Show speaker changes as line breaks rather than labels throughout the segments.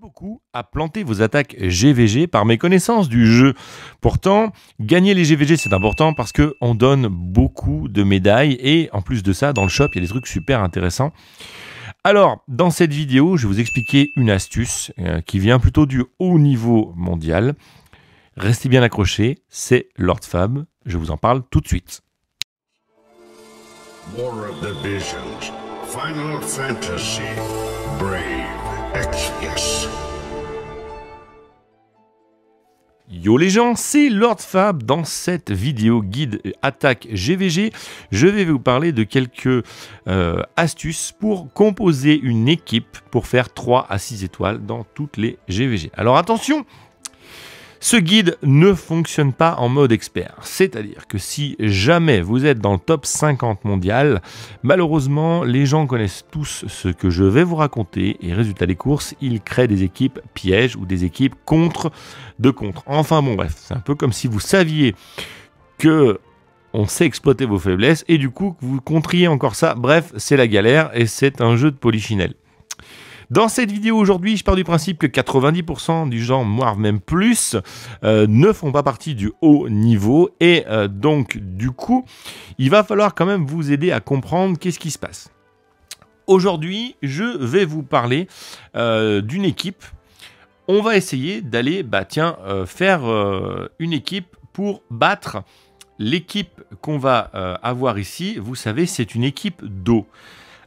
beaucoup à planter vos attaques GVG par mes connaissances du jeu. Pourtant, gagner les GVG c'est important parce que on donne beaucoup de médailles et en plus de ça, dans le shop, il y a des trucs super intéressants. Alors, dans cette vidéo, je vais vous expliquer une astuce euh, qui vient plutôt du haut niveau mondial. Restez bien accrochés, c'est Lord Fab, je vous en parle tout de suite. Final Fantasy Brave Yo les gens, c'est Lord Fab. Dans cette vidéo guide attaque GVG, je vais vous parler de quelques euh, astuces pour composer une équipe pour faire 3 à 6 étoiles dans toutes les GVG. Alors attention, ce guide ne fonctionne pas en mode expert, c'est-à-dire que si jamais vous êtes dans le top 50 mondial, malheureusement les gens connaissent tous ce que je vais vous raconter et résultat des courses, ils créent des équipes pièges ou des équipes contre de contre. Enfin bon bref, c'est un peu comme si vous saviez que on sait exploiter vos faiblesses et du coup que vous contriez encore ça. Bref, c'est la galère et c'est un jeu de polichinelle. Dans cette vidéo aujourd'hui, je pars du principe que 90% du genre, voire même plus, euh, ne font pas partie du haut niveau. Et euh, donc, du coup, il va falloir quand même vous aider à comprendre qu'est-ce qui se passe. Aujourd'hui, je vais vous parler euh, d'une équipe. On va essayer d'aller, bah tiens, faire une équipe pour battre l'équipe qu'on va avoir ici, vous savez, c'est une équipe d'eau.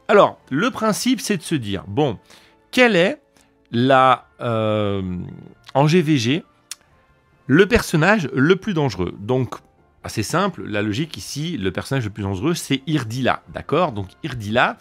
Alors, le principe, c'est de se dire, bon, quel est la, euh, en GVG, le personnage le plus dangereux. Donc, assez simple, la logique ici, le personnage le plus dangereux, c'est Irdila, d'accord Donc Irdila,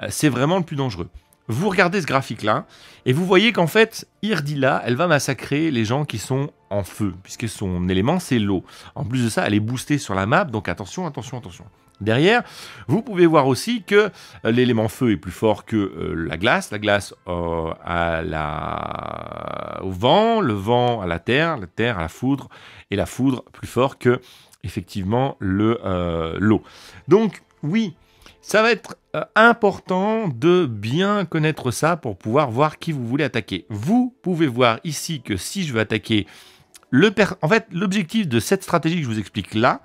euh, c'est vraiment le plus dangereux. Vous regardez ce graphique-là, et vous voyez qu'en fait, Irdila, elle va massacrer les gens qui sont en feu, puisque son élément, c'est l'eau. En plus de ça, elle est boostée sur la map, donc attention, attention, attention derrière. Vous pouvez voir aussi que euh, l'élément feu est plus fort que euh, la glace, la glace euh, au vent, le vent à la terre, la terre à la foudre, et la foudre plus fort que effectivement le l'eau. Donc oui, ça va être important de bien connaître ça pour pouvoir voir qui vous voulez attaquer. Vous pouvez voir ici que si je veux attaquer le en fait l'objectif de cette stratégie que je vous explique là,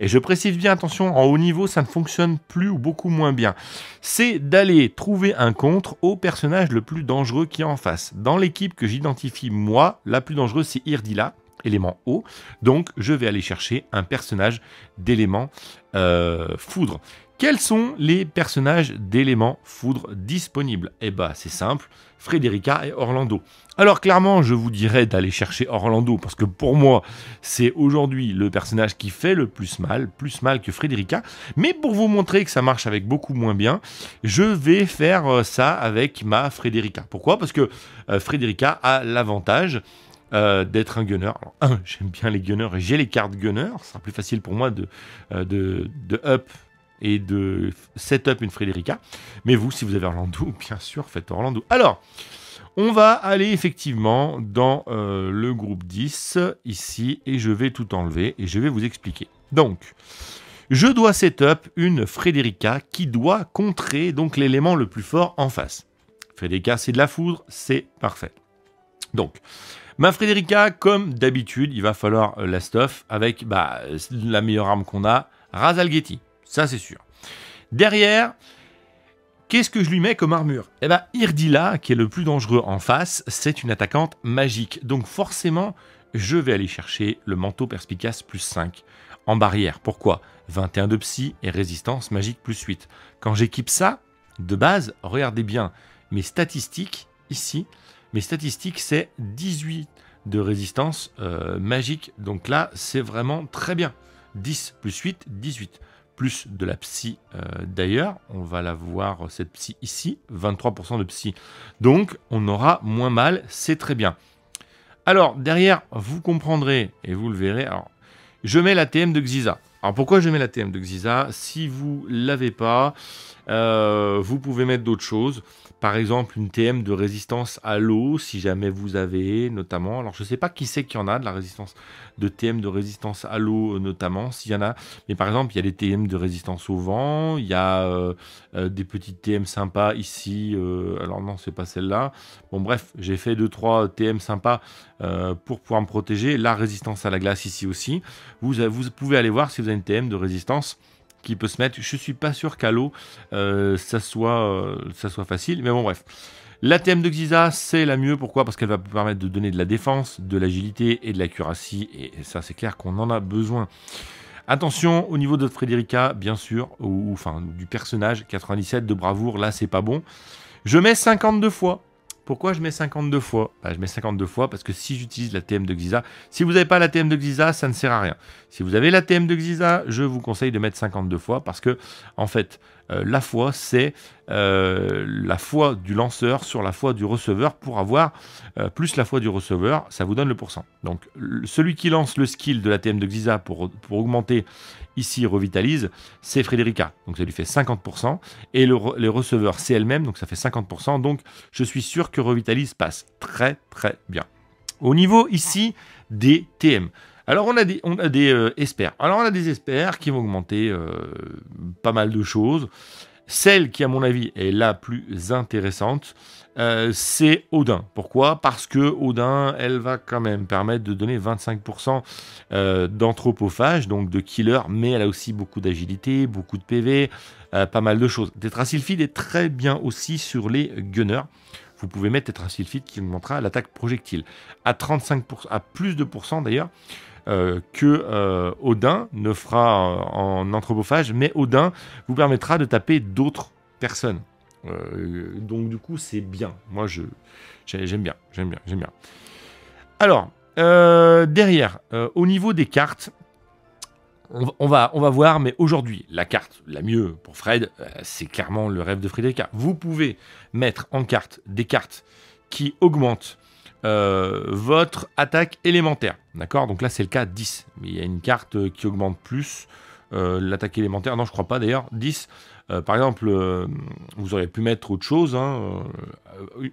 et je précise bien attention, en haut niveau ça ne fonctionne plus ou beaucoup moins bien, c'est d'aller trouver un contre au personnage le plus dangereux qui est en face. Dans l'équipe que j'identifie moi, la plus dangereuse c'est Irdila, élément haut. Donc je vais aller chercher un personnage d'élément euh, foudre. Quels sont les personnages d'élément foudre disponibles Eh bah c'est simple, Frédérica et Orlando. Alors clairement, je vous dirais d'aller chercher Orlando, parce que pour moi, c'est aujourd'hui le personnage qui fait le plus mal, plus mal que Frédérica. Mais pour vous montrer que ça marche avec beaucoup moins bien, je vais faire euh, ça avec ma Frédérica. Pourquoi Parce que euh, Frédérica a l'avantage euh, d'être un gunner. Alors, j'aime bien les gunners et j'ai les cartes gunner. Ce sera plus facile pour moi de, de, de up et de set up une Frédérica. Mais vous, si vous avez Orlando, bien sûr, faites Orlando. Alors, on va aller effectivement dans euh, le groupe 10 ici et je vais tout enlever et je vais vous expliquer. Donc, je dois set up une Frédérica qui doit contrer donc l'élément le plus fort en face. Frédérica, c'est de la foudre, c'est parfait. Donc, Ma Frédérica, comme d'habitude, il va falloir euh, la stuff avec bah, la meilleure arme qu'on a, Razalgeti. Ça, c'est sûr. Derrière, qu'est-ce que je lui mets comme armure Eh bien, Irdila, qui est le plus dangereux en face, c'est une attaquante magique. Donc forcément, je vais aller chercher le manteau perspicace plus 5 en barrière. Pourquoi 21 de psy et résistance magique plus 8. Quand j'équipe ça, de base, regardez bien mes statistiques ici. Mes statistiques, c'est 18 de résistance euh, magique. Donc là, c'est vraiment très bien. 10 plus 8, 18 plus de la psy euh, d'ailleurs. On va la voir, euh, cette psy ici, 23% de psy. Donc, on aura moins mal, c'est très bien. Alors, derrière, vous comprendrez et vous le verrez. Alors, je mets la TM de Xiza. Alors pourquoi je mets la TM de Xiza Si vous l'avez pas, euh, vous pouvez mettre d'autres choses. Par exemple, une TM de résistance à l'eau, si jamais vous avez, notamment. Alors je ne sais pas qui c'est qu'il y en a de la résistance de TM de résistance à l'eau, euh, notamment, s'il y en a. Mais par exemple, il y a des TM de résistance au vent, il y a euh, des petites TM sympas ici. alors non, c'est pas celle-là. Bon bref, j'ai fait 2-3 TM sympas pour pouvoir me protéger. La résistance à la glace ici aussi. Vous, vous pouvez aller voir si vous NTM de résistance qui peut se mettre. Je suis pas sûr qu'à l'eau euh, ça, soit, euh, ça soit facile, mais bon bref. La TM de Xisa, c'est la mieux. Pourquoi Parce qu'elle va permettre de donner de la défense, de l'agilité et de l'accuracy. Et ça, c'est clair qu'on en a besoin. Attention au niveau de Frédérica, bien sûr, ou enfin du personnage 97 de bravoure. Là, c'est pas bon. Je mets 52 fois. Pourquoi je mets 52 fois bah, Je mets 52 fois parce que si j'utilise la TM de Xisa, si vous n'avez pas la TM de Xisa, ça ne sert à rien. Si vous avez la TM de Xisa, je vous conseille de mettre 52 fois parce que, en fait, euh, la foi, c'est euh, la foi du lanceur sur la foi du receveur pour avoir euh, plus la foi du receveur, ça vous donne le pourcent. Donc celui qui lance le skill de la TM de Xisa pour, augmenter ici revitalise, c'est Frédérica. Donc ça lui fait 50%. Et les receveurs, c'est elle-même, donc ça fait 50%. Donc je suis sûr que revitalise passe très très bien. Au niveau ici des TM, alors on a des, on euh, Alors on a des espères qui vont augmenter euh, pas mal de choses. Celle qui, à mon avis, est la plus intéressante, euh, c'est Odin. Pourquoi Parce que Odin, elle va quand même permettre de donner 25% d'anthropophage, donc de killer, mais elle a aussi beaucoup d'agilité, beaucoup de PV, pas mal de choses. Tetrasylphide est très bien aussi sur les gunners. Vous pouvez mettre Tetrasylphide qui augmentera l'attaque projectile à 35%, à plus de d'ailleurs. Euh, que euh, Odin ne fera euh, en anthropophage, mais Odin vous permettra de taper d'autres personnes. donc du coup, c'est bien. Moi, je j'aime bien, j'aime bien, j'aime bien. Alors derrière, au niveau des cartes, on va, on va voir, mais aujourd'hui, la carte la mieux pour Fred, c'est clairement le rêve de Frédéric. Vous pouvez mettre en carte des cartes qui augmentent euh, votre attaque élémentaire. D'accord Donc là, c'est le cas 10. Mais il y a une carte euh, qui augmente plus euh, l'attaque élémentaire. Non, je crois pas d'ailleurs. 10. par exemple, vous auriez pu mettre autre chose. Hein,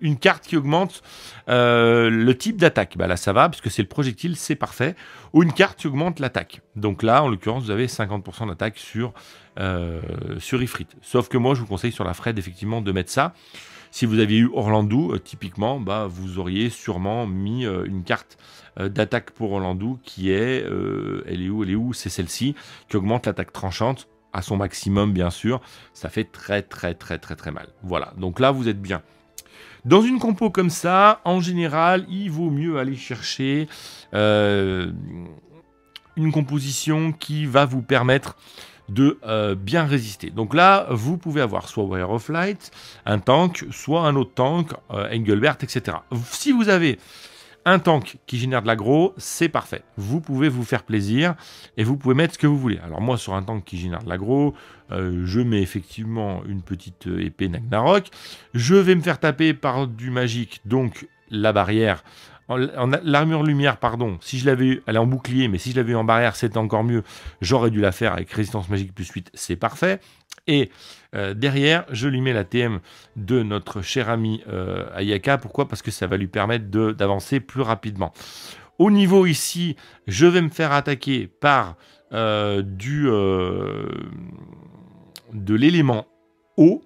une carte qui augmente le type d'attaque. Bah, là, ça va, que c'est le projectile, c'est parfait. Ou une carte qui augmente l'attaque. Donc là, en l'occurrence, vous avez 50% d'attaque sur, sur Ifrit. Sauf que moi, je vous conseille sur la Fred, effectivement, de mettre ça. Si vous aviez eu Orlando, euh, typiquement, bah, vous auriez sûrement mis euh, une carte euh, d'attaque pour Orlando qui est, elle est où, elle est où, c'est celle-ci, qui augmente l'attaque tranchante à son maximum, bien sûr. Ça fait très, très, très, très, très mal. Voilà, donc là, vous êtes bien. Dans une compo comme ça, en général, il vaut mieux aller chercher une composition qui va vous permettre de euh, bien résister. Donc là, vous pouvez avoir soit Wire of Light, un tank, soit un autre tank, euh, Engelbert, etc. Si vous avez un tank qui génère de l'aggro, c'est parfait. Vous pouvez vous faire plaisir et vous pouvez mettre ce que vous voulez. Alors moi, sur un tank qui génère de l'aggro, euh, je mets effectivement une petite épée Nagnarok. Je vais me faire taper par du magique, donc la barrière l'armure lumière, pardon, si je l'avais eu, elle est en bouclier, mais si je l'avais eu en barrière, c'était encore mieux. J'aurais dû la faire avec résistance magique plus 8, c'est parfait. Et euh, derrière, je lui mets la TM de notre cher ami euh, Ayaka. Pourquoi Parce que ça va lui permettre d'avancer plus rapidement. Au niveau ici, je vais me faire attaquer par euh, du, de l'élément eau.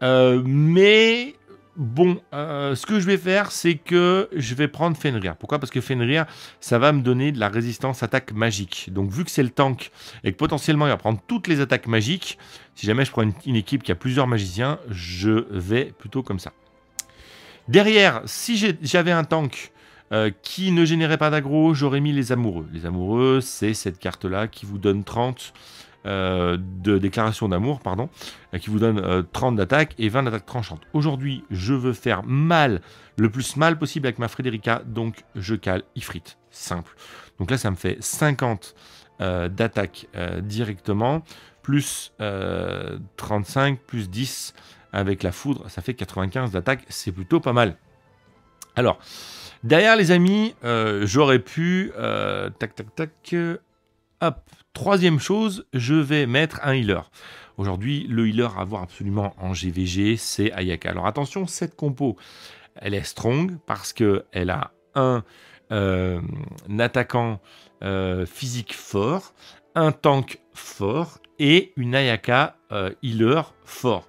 mais Bon, euh, ce que je vais faire, c'est que je vais prendre Fenrir. Pourquoi Parce que Fenrir, ça va me donner de la résistance attaque magique. Donc vu que c'est le tank et que potentiellement il va prendre toutes les attaques magiques, si jamais je prends une, équipe qui a plusieurs magiciens, je vais plutôt comme ça. Derrière, si j'avais un tank euh, qui ne générait pas d'aggro, j'aurais mis les amoureux. Les amoureux, c'est cette carte-là qui vous donne 30 euh, de déclaration d'amour, pardon, euh, qui vous donne 30 euh, d'attaque et 20 d'attaque tranchante. Aujourd'hui, je veux faire mal, le plus mal possible avec ma Frédérica, donc je cale Ifrit, simple. Donc là, ça me fait 50 d'attaque directement, plus 35, plus 10 avec la foudre, ça fait 95 d'attaque, c'est plutôt pas mal. Alors, derrière les amis, j'aurais pu, tac tac tac, Hop, troisième chose, je vais mettre un healer. Aujourd'hui, le healer à avoir absolument en GVG, c'est Ayaka. Alors attention, cette compo, elle est strong parce qu'elle a un, euh, attaquant euh, physique fort, un tank fort et une Ayaka euh, healer fort.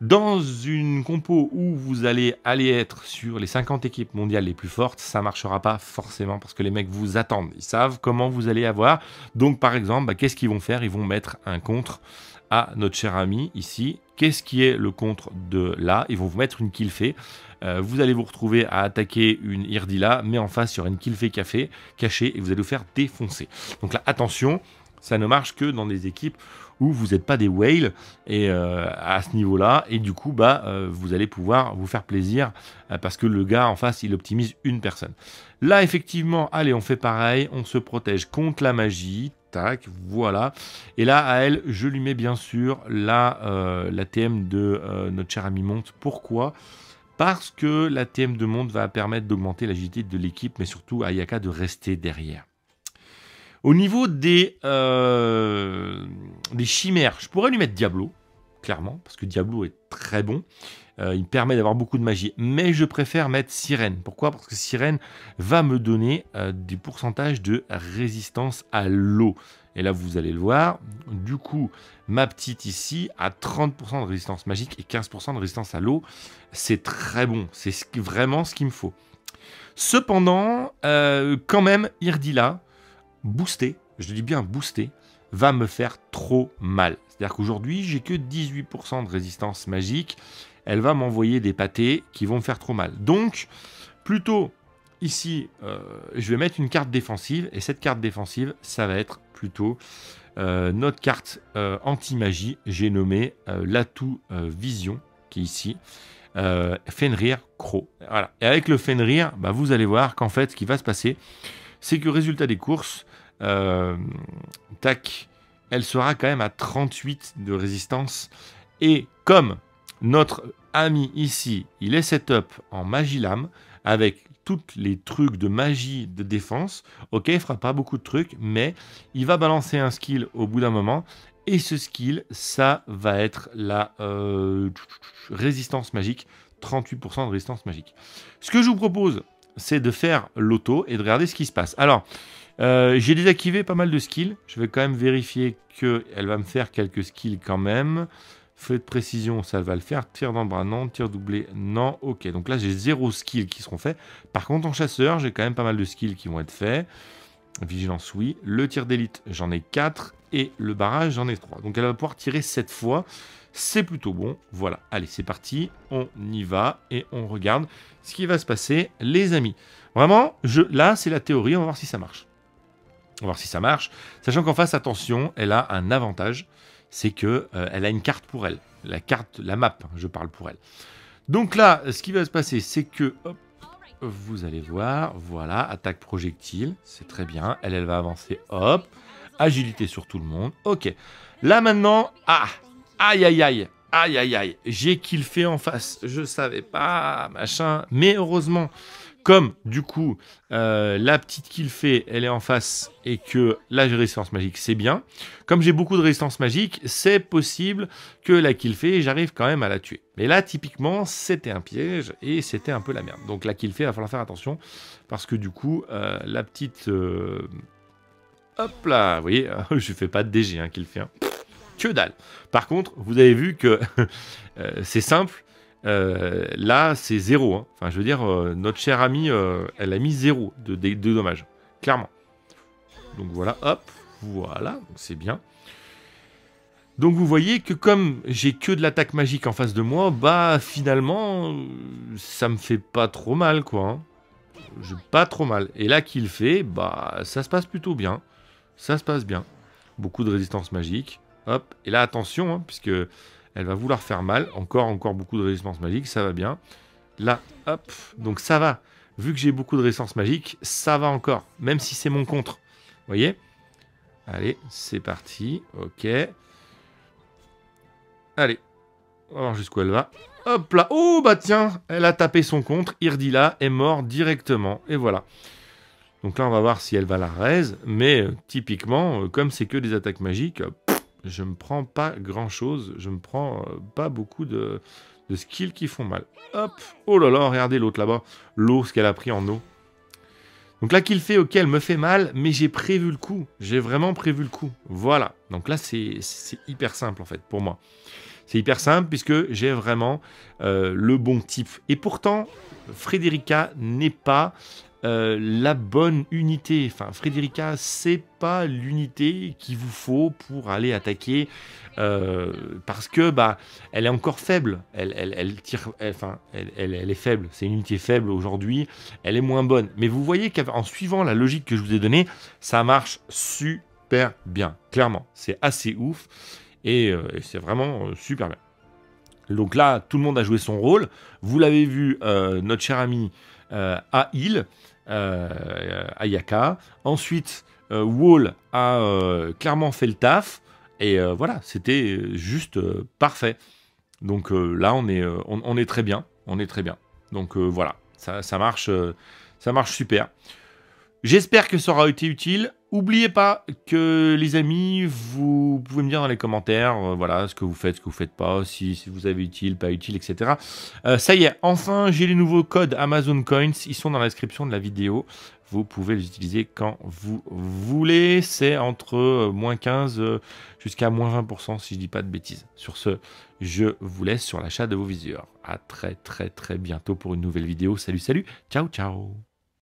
Dans une compo où vous allez aller être sur les 50 équipes mondiales les plus fortes, ça marchera pas forcément parce que les mecs vous attendent. Ils savent comment vous allez avoir. Donc par exemple, bah, qu'est-ce qu'ils vont faire Ils vont mettre un contre à notre cher ami ici. Qu'est-ce qui est le contre de là Ils vont vous mettre une kill fait. Euh, vous allez vous retrouver à attaquer une Irdila, mais en face, il y aura une kill fait café, cachée et vous allez vous faire défoncer. Donc là, attention, ça ne marche que dans des équipes où vous n'êtes pas des whales et euh, à ce niveau-là. Et du coup, bah, euh, vous allez pouvoir vous faire plaisir euh, parce que le gars en face, il optimise une personne. Là, effectivement, allez, on fait pareil. On se protège contre la magie. Tac, voilà. Et là, à elle, je lui mets bien sûr la, la TM de notre cher ami Monte. Pourquoi parce que la TM de Monte va permettre d'augmenter l'agilité de l'équipe, mais surtout à de rester derrière. Au niveau euh, des, chimères, je pourrais lui mettre Diablo, clairement, parce que Diablo est très bon. Euh, il permet d'avoir beaucoup de magie. Mais je préfère mettre Sirène. Pourquoi Parce que Sirène va me donner euh, des pourcentages de résistance à l'eau. Et là, vous allez le voir. Du coup, ma petite ici a 30% de résistance magique et 15% de résistance à l'eau. C'est très bon. C'est vraiment ce qu'il me faut. Cependant, quand même, Irdila, booster, je dis bien booster, va me faire trop mal. C'est-à-dire qu'aujourd'hui, j'ai que 18% de résistance magique. Elle va m'envoyer des pâtés qui vont me faire trop mal. Donc, plutôt ici, euh, je vais mettre une carte défensive. Et cette carte défensive, ça va être plutôt euh, notre carte euh, anti-magie. J'ai nommé l'atout vision, qui est ici. Fenrir Crow. Voilà. Et avec le Fenrir, bah, vous allez voir qu'en fait, ce qui va se passer, c'est que résultat des courses, euh, tac, elle sera quand même à 38 de résistance. Et comme notre ami ici, il est setup en magie lame, avec tous les trucs de magie de défense, ok, il fera pas beaucoup de trucs, mais il va balancer un skill au bout d'un moment, et ce skill, ça va être la euh, résistance magique, 38% de résistance magique. Ce que je vous propose, c'est de faire l'auto et de regarder ce qui se passe. Alors, euh, j'ai désactivé pas mal de skills. Je vais quand même vérifier qu'elle va me faire quelques skills quand même. Feu de précision, ça va le faire. Tir dans non. Tir doublé, non. Ok, donc là, j'ai zéro skill qui seront faits. Par contre, en chasseur, j'ai quand même pas mal de skills qui vont être faits. Vigilance, oui. Le tir d'élite, j'en ai 4. Et le barrage, j'en ai 3. Donc, elle va pouvoir tirer 7 fois. C'est plutôt bon. Voilà, allez, c'est parti. On y va et on regarde ce qui va se passer, les amis. Vraiment, là, c'est la théorie. On va voir si ça marche. On va voir si ça marche. Sachant qu'en face, attention, elle a un avantage. C'est que euh, elle a une carte pour elle. La carte, la map, hein, je parle pour elle. Donc là, ce qui va se passer, c'est que... Hop, vous allez voir, voilà, attaque projectile, c'est très bien. Elle, elle va avancer, hop. Agilité sur tout le monde, ok. Là maintenant, ah, Aïe, aïe, aïe. Aïe, aïe, aïe. J'ai qu'il fait en face. Je savais pas, machin. Mais heureusement, comme du coup, euh, la petite qu'il fait, elle est en face et que la j'ai résistance magique, c'est bien. Comme j'ai beaucoup de résistance magique, c'est possible que la qu'il fait, j'arrive quand même à la tuer. Mais là, typiquement, c'était un piège et c'était un peu la merde. Donc la qu'il fait, il va falloir faire attention parce que du coup, euh, la petite. Euh, hop là, vous voyez, je fais pas de DG hein, qu'il fait. Hein que dalle. Par contre, vous avez vu que euh, c'est simple. Euh, là, c'est zéro. Hein. Enfin, je veux dire, euh, notre chère amie, elle a mis zéro de, dommages, clairement. Donc voilà, hop, voilà, c'est bien. Donc vous voyez que comme j'ai que de l'attaque magique en face de moi, bah finalement, ça me fait pas trop mal, quoi. Hein. pas trop mal. Et là qu'il fait, bah ça se passe plutôt bien. Ça se passe bien. Beaucoup de résistance magique. Hop, et là attention, hein, puisque elle va vouloir faire mal. Encore, encore beaucoup de résistance magique, ça va bien. Là, hop, donc ça va. Vu que j'ai beaucoup de résistance magique, ça va encore, même si c'est mon contre. Vous voyez Allez, c'est parti, ok. Allez, on va voir jusqu'où elle va. Hop là, oh bah tiens, elle a tapé son contre, Irdila est mort directement, et voilà. Donc là, on va voir si elle va la raise, mais euh, typiquement, euh, comme c'est que des attaques magiques, je me prends pas grand chose, je me prends euh, pas beaucoup de, skills qui font mal. Hop Oh là là, regardez l'autre là-bas, l'eau, ce qu'elle a pris en eau. Donc là, qu'il fait, ok, elle me fait mal, mais j'ai prévu le coup. J'ai vraiment prévu le coup. Voilà. Donc là, c'est hyper simple, en fait, pour moi. C'est hyper simple, puisque j'ai vraiment euh, le bon type. Et pourtant, Frédérica n'est pas euh, la bonne unité. Enfin, Frédérica, c'est pas l'unité qu'il vous faut pour aller attaquer euh, parce que bah, elle est encore faible. Elle, tire, elle, est faible. C'est une unité faible aujourd'hui. Elle est moins bonne. Mais vous voyez qu'en suivant la logique que je vous ai donnée, ça marche super bien. Clairement, c'est assez ouf et, euh, c'est vraiment super bien. Donc là, tout le monde a joué son rôle. Vous l'avez vu, notre cher ami à Ayaka. Euh, Ensuite, euh, Wall a euh, clairement fait le taf. Et voilà, c'était juste parfait. Donc là, on est, est très bien. On est très bien. Donc voilà, ça, ça marche, ça marche super. J'espère que ça aura été utile. Oubliez pas que les amis, vous pouvez me dire dans les commentaires, euh, voilà, ce que vous faites, ce que vous faites pas, si, vous avez utile, pas utile, etc. Euh, ça y est, enfin, j'ai les nouveaux codes Amazon Coins. Ils sont dans la description de la vidéo. Vous pouvez les utiliser quand vous voulez. C'est entre euh, moins 15 jusqu'à moins 20% si je dis pas de bêtises. Sur ce, je vous laisse sur l'achat de vos viseurs. À très très très bientôt pour une nouvelle vidéo. Salut salut, ciao ciao.